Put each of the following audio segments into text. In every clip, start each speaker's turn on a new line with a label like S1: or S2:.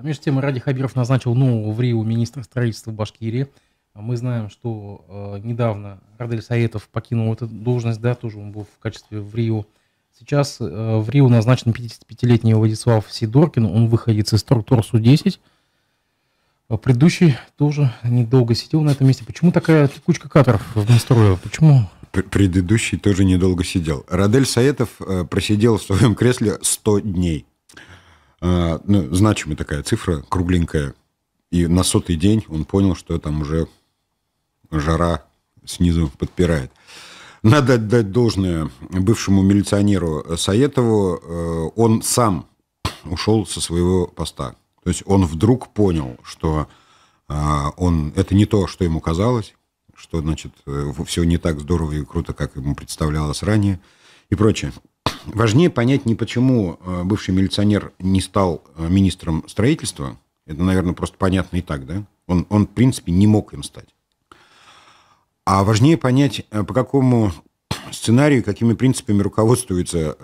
S1: А между тем, Ради Хабиров назначил нового в Рио министра строительства Башкирии. А мы знаем, что э, недавно Радель Саетов покинул эту должность, да, тоже он был в качестве в Рио. Сейчас э, в Рио назначен 55-летний Владислав Сидоркин, он выходец из Торсу-10. А предыдущий тоже недолго сидел на этом месте. Почему такая кучка кадров
S2: в Минстрое? Почему? Предыдущий тоже недолго сидел. Радель Саетов э, просидел в своем кресле 100 дней. А, ну, значимая такая цифра, кругленькая. И на сотый день он понял, что там уже жара снизу подпирает. Надо отдать должное бывшему милиционеру Саетову. Э, он сам ушел со своего поста. То есть он вдруг понял, что а, он, это не то, что ему казалось, что, значит, э, все не так здорово и круто, как ему представлялось ранее и прочее. Важнее понять не почему э, бывший милиционер не стал э, министром строительства. Это, наверное, просто понятно и так, да? Он, он в принципе, не мог им стать. А важнее понять, э, по какому сценарию, какими принципами руководствуется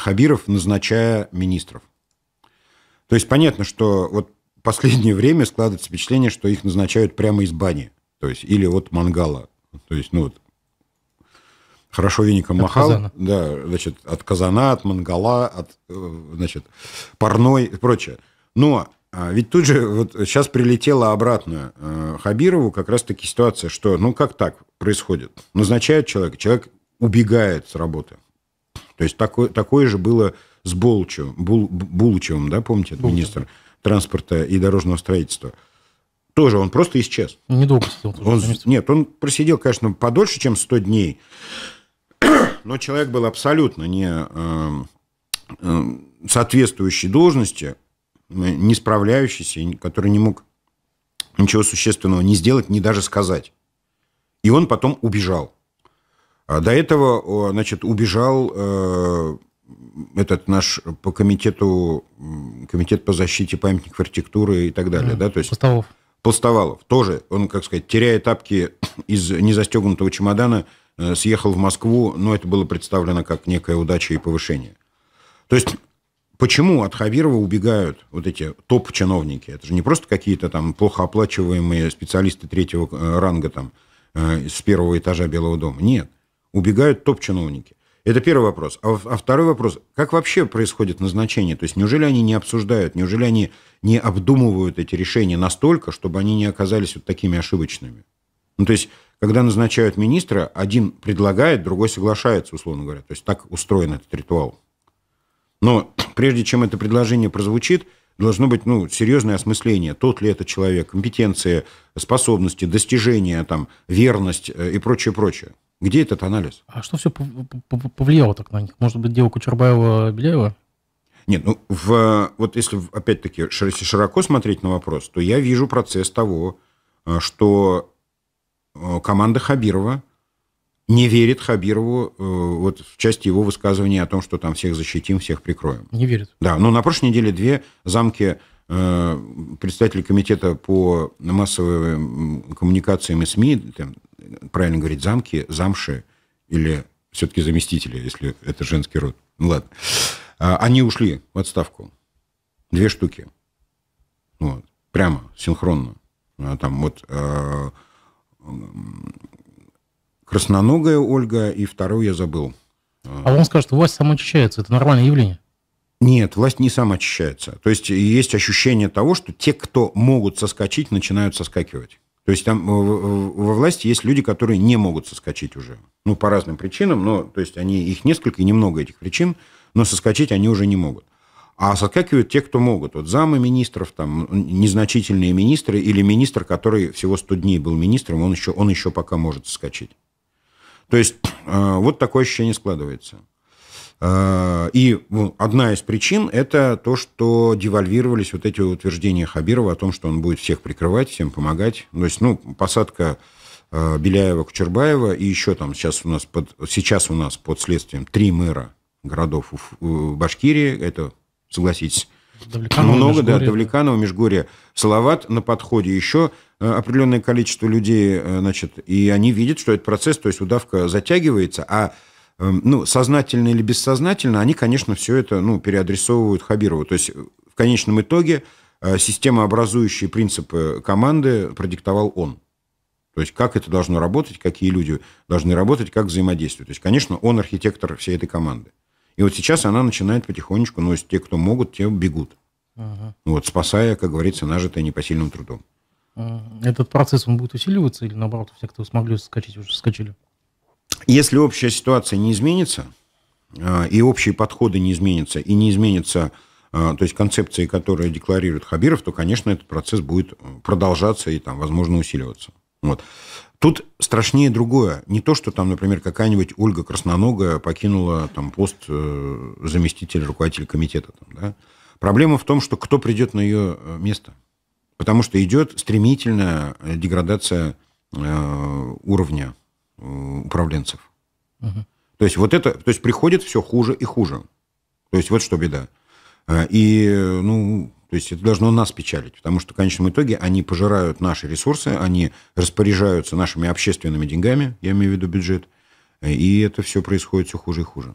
S2: Хабиров, назначая министров. То есть понятно, что вот последнее время складывается впечатление, что их назначают прямо из бани, то есть или вот мангала. То есть, ну вот, хорошо веником махал. Казана. Да, значит, от казана, от мангала, от, э, значит, парной и прочее. Но а, ведь тут же вот сейчас прилетела обратно э, Хабирову как раз-таки ситуация, что ну как так происходит? Назначают человека, человек убегает с работы. То есть такое, такое же было с Булычевым, Бул, Булычевым да, помните, Булычев. министр транспорта и дорожного строительства. Тоже он просто исчез.
S1: Недолго сидел.
S2: Он, нет, он просидел, конечно, подольше, чем 100 дней. но человек был абсолютно не эм, эм, соответствующей должности, э, не справляющийся, который не мог ничего существенного не сделать, не даже сказать. И он потом убежал. А до этого, значит, убежал э, этот наш по комитету, комитет по защите памятников архитектуры и так далее, mm, да, то есть... Постовов. Постовалов тоже, он, как сказать, теряя тапки из незастегнутого чемодана, Э, съехал в Москву, но это было представлено как некая удача и повышение. То есть почему от Хабирова убегают вот эти топ-чиновники? Это же не просто какие-то там плохо оплачиваемые специалисты третьего э, ранга там с э, первого этажа Белого дома. Нет, убегают топ-чиновники. Это первый вопрос. А, а второй вопрос, как вообще происходит назначение? То есть неужели они не обсуждают, неужели они не обдумывают эти решения настолько, чтобы они не оказались вот такими ошибочными? Ну, то есть когда назначают министра, один предлагает, другой соглашается, условно говоря. То есть так устроен этот ритуал. Но прежде чем это предложение прозвучит, должно быть ну, серьезное осмысление, тот ли это человек, компетенции, способности, достижения, там, верность э, и прочее, прочее. Где этот анализ?
S1: А что все повлияло так на них? Может быть, дело Кучербаева-Беляева?
S2: Нет, ну, в, э, вот если, опять-таки, широко смотреть на вопрос, то я вижу процесс того, э, что Э, команда Хабирова не верит Хабирову э, вот в части его высказывания о том, что там всех защитим, всех прикроем. Не верит. Да, ну на прошлой неделе две замки э, представители комитета по массовым коммуникациям и СМИ, там, правильно говорить, замки, замши или все-таки заместители, если это женский род. Ну ладно. А, они ушли в отставку. Две штуки. Вот. Прямо, синхронно. А там вот Красноногая Ольга, и вторую я забыл. А он скажет,
S1: что власть самоочищается, это нормальное явление.
S2: Нет, власть не самоочищается. То есть есть ощущение того, что те, кто могут соскочить, начинают соскакивать. То есть там во власти есть люди, которые не могут соскочить уже. Ну, по разным причинам, но то есть они, их несколько и немного этих причин, но соскочить они уже не могут а соскакивают те, кто могут. Вот замы министров, там, незначительные министры или министр, который всего 100 дней был министром, он еще, он еще пока может соскочить. То есть э, вот такое ощущение складывается. Э, и ну, одна из причин – это то, что девальвировались вот эти утверждения Хабирова о том, что он будет всех прикрывать, всем помогать. То есть, ну, посадка э, Беляева, Кучербаева и еще там сейчас у нас под, сейчас у нас под следствием три мэра городов э, Башкирии. Это согласитесь.
S1: Довлеканово, Много, Межгорье. да,
S2: Давлеканово, Межгорье. Салават на подходе. Еще э, определенное количество людей, э, значит, и они видят, что этот процесс, то есть удавка затягивается, а эм, ну, сознательно или бессознательно, они, конечно, все это ну, переадресовывают Хабирову. То есть э, в конечном итоге системообразующие принципы команды продиктовал он. То есть как это должно работать, какие люди должны работать, как взаимодействовать. То есть, конечно, он архитектор всей этой команды. И вот сейчас она начинает потихонечку, ну, те, кто могут, те бегут. Ага. Вот, спасая, как говорится, нажитое непосильным трудом.
S1: Этот процесс, он будет усиливаться или, наоборот, все, кто смогли скачать, уже скачали?
S2: Если общая ситуация не изменится, а, и общие подходы не изменятся, и не изменятся, а, то есть концепции, которые декларирует Хабиров, то, конечно, этот процесс будет продолжаться и, там, возможно, усиливаться. Вот. Тут страшнее другое. Не то, что там, например, какая-нибудь Ольга Красноногая покинула там, пост э, заместителя руководителя комитета. Там, да? Проблема в том, что кто придет на ее э, место. Потому что идет стремительная э, деградация э, уровня э, управленцев. Угу. То есть вот это, то есть приходит все хуже и хуже. То есть вот что беда. И, ну, то есть это должно нас печалить, потому что в конечном итоге они пожирают наши ресурсы, они распоряжаются нашими общественными деньгами, я имею в виду бюджет, и это все происходит все хуже и хуже.